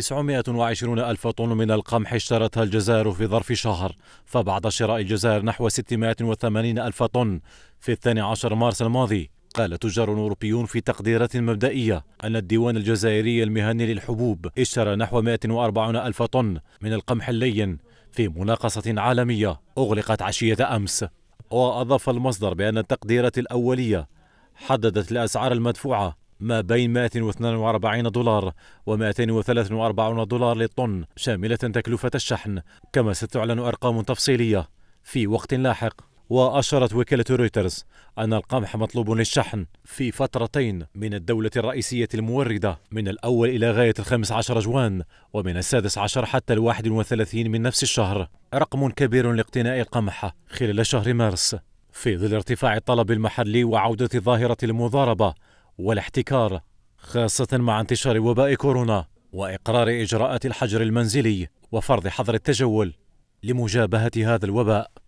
920 ألف طن من القمح اشترتها الجزائر في ظرف شهر فبعد شراء الجزائر نحو 680 ألف طن في 12 مارس الماضي قال تجار أوروبيون في تقديرات مبدئية أن الديوان الجزائري المهني للحبوب اشترى نحو 140 ألف طن من القمح اللين في مناقصة عالمية أغلقت عشية أمس وأضاف المصدر بأن التقديرات الأولية حددت الأسعار المدفوعة ما بين 142 دولار و 243 دولار للطن شاملة تكلفة الشحن كما ستعلن أرقام تفصيلية في وقت لاحق وأشارت وكالة رويترز أن القمح مطلوب للشحن في فترتين من الدولة الرئيسية الموردة من الأول إلى غاية الخامس عشر جوان ومن السادس عشر حتى الواحد وثلاثين من نفس الشهر رقم كبير لاقتناء القمح خلال شهر مارس في ظل ارتفاع الطلب المحلي وعودة ظاهرة المضاربة والاحتكار خاصة مع انتشار وباء كورونا وإقرار إجراءات الحجر المنزلي وفرض حظر التجول لمجابهة هذا الوباء